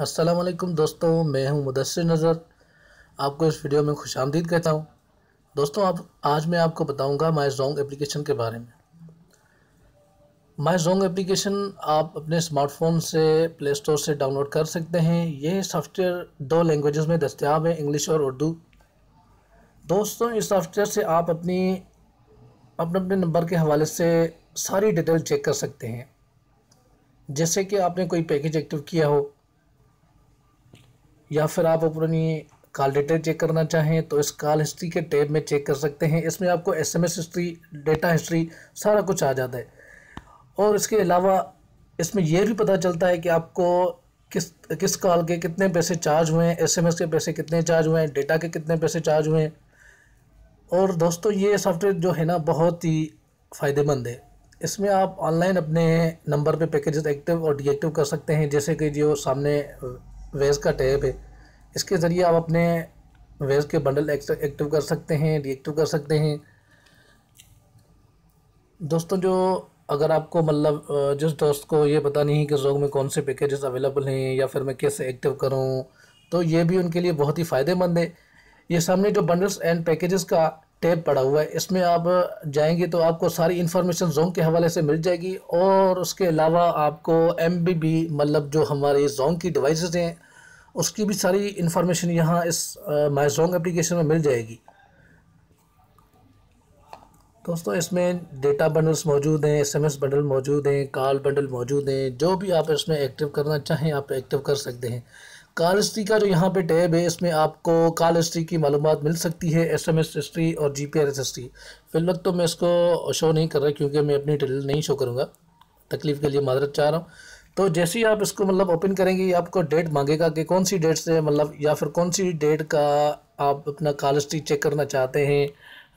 असलकुम दोस्तों मैं हूं मुदसर नज़र आपको इस वीडियो में खुश आमदीद कहता हूं दोस्तों आप आज मैं आपको बताऊंगा माई जोंग एप्लीकेशन के बारे में माई जोंग एप्लीकेशन आप अपने स्मार्टफोन से प्ले स्टोर से डाउनलोड कर सकते हैं यह सॉफ्टवेयर दो लैंग्वेजेस में दस्तियाब है इंग्लिश और उर्दू दोस्तों इस सॉफ्टवेयर से आप अपनी अपने अपने नंबर के हवाले से सारी डिटेल चेक कर सकते हैं जैसे कि आपने कोई पैकेज एक्टिव किया हो या फिर आप अपनी कॉल डेटा चेक करना चाहें तो इस कॉल हिस्ट्री के टैब में चेक कर सकते हैं इसमें आपको एसएमएस हिस्ट्री डेटा हिस्ट्री सारा कुछ आ जाता है और इसके अलावा इसमें यह भी पता चलता है कि आपको किस किस कॉल के कितने पैसे चार्ज हुए हैं एसएमएस के पैसे कितने चार्ज हुए हैं डेटा के कितने पैसे चार्ज हुए हैं और दोस्तों ये सॉफ्टवेयर जो है ना बहुत ही फ़ायदेमंद है इसमें आप ऑनलाइन अपने नंबर पे पैकेजेस एक्टिव और डीएक्टिव कर सकते हैं जैसे कि जो सामने वेज का टैब है इसके ज़रिए आप अपने वेज के बंडल एक्टिव कर सकते हैं डीएक्टिव कर सकते हैं दोस्तों जो अगर आपको मतलब जिस दोस्त को ये पता नहीं कि जोग में कौन से पैकेजेस अवेलेबल हैं या फिर मैं कैसे एक्टिव करूं तो ये भी उनके लिए बहुत ही फ़ायदेमंद है ये सामने जो बंडल्स एंड पैकेजेस का टैब पड़ा हुआ है इसमें आप जाएंगे तो आपको सारी इन्फॉर्मेशन जोंग के हवाले से मिल जाएगी और उसके अलावा आपको एम बी बी मतलब जो हमारे जोंग की डिवाइस हैं उसकी भी सारी इन्फॉर्मेशन यहाँ इस माई जोंग एप्लीकेशन में मिल जाएगी दोस्तों इसमें डेटा बंडल्स मौजूद हैं एसएमएस बंडल मौजूद हैं कॉल बंडल मौजूद हैं जो भी आप इसमें एक्टिव करना चाहें आप एक्टिव कर सकते हैं कॉल हिस्ट्री का जो यहाँ पे टैब है इसमें आपको कॉल हिस्ट्री की मालूम मिल सकती है एस एम एस हिस्ट्री और G P R S history फिलहाल तो मैं इसको शो नहीं कर रहा क्योंकि मैं अपनी डिटेल नहीं शो करूँगा तकलीफ़ के लिए मादरत चाह रहा हूँ तो जैसे ही आप इसको मतलब ओपन करेंगे ये आपको डेट मांगेगा कि कौन सी डेट से मतलब या फिर कौन सी डेट का आप अपना कॉल हिस्ट्री चेक करना चाहते हैं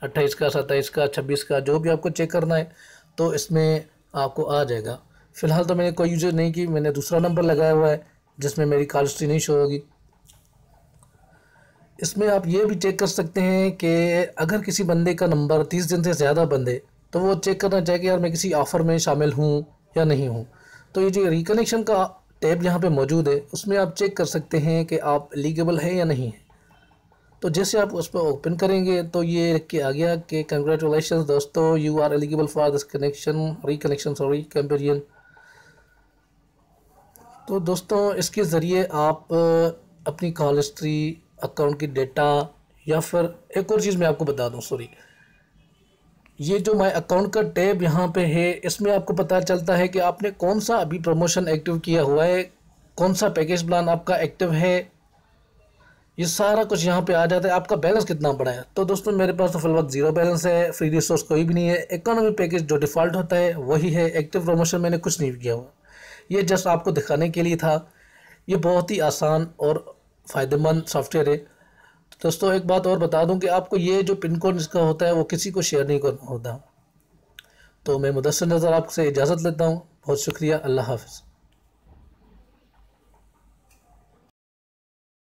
अट्ठाईस का सत्ताईस का छब्बीस का जो भी आपको चेक करना है तो इसमें आपको आ जाएगा फ़िलहाल तो मैंने कोई यूज़ नहीं की मैंने दूसरा नंबर लगाया हुआ है जिसमें मेरी कार हिस्ट्री नहीं शो होगी इसमें आप ये भी चेक कर सकते हैं कि अगर किसी बंदे का नंबर तीस दिन से ज़्यादा बंदे तो वो चेक करना चाहे कि यार मैं किसी ऑफ़र में शामिल हूँ या नहीं हूँ तो ये जो रिकनेक्शन का टैब यहाँ पे मौजूद है उसमें आप चेक कर सकते हैं कि आप एलिगेबल हैं या नहीं हैं तो जैसे आप उस पर ओपन करेंगे तो ये रख के आ गया कि कंग्रेचुलेशन दोस्तों you are eligible for this connection reconnection sorry कंपेरियन तो दोस्तों इसके ज़रिए आप अपनी कॉल हिस्ट्री अकाउंट की डेटा या फिर एक और चीज़ मैं आपको बता दूं सॉरी ये जो माय अकाउंट का टैब यहाँ पे है इसमें आपको पता चलता है कि आपने कौन सा अभी प्रमोशन एक्टिव किया हुआ है कौन सा पैकेज प्लान आपका एक्टिव है ये सारा कुछ यहाँ पे आ जाता है आपका बैलेंस कितना बड़ा है तो दोस्तों मेरे पास तो फिल वक्त जीरो बैलेंस है फ्री रिसोर्स कोई भी नहीं है इकोनॉमी पैकेज जो डिफ़ॉल्ट होता है वही है एक्टिव प्रमोशन मैंने कुछ नहीं किया हुआ ये जस्ट आपको दिखाने के लिए था ये बहुत ही आसान और फ़ायदेमंद सॉफ्टवेयर है दोस्तों एक बात और बता दूं कि आपको ये जो पिन कोड इसका होता है वो किसी को शेयर नहीं करना होता तो मैं मुदसर नज़र आपसे इजाज़त लेता हूँ बहुत शुक्रिया अल्लाह हाफिज़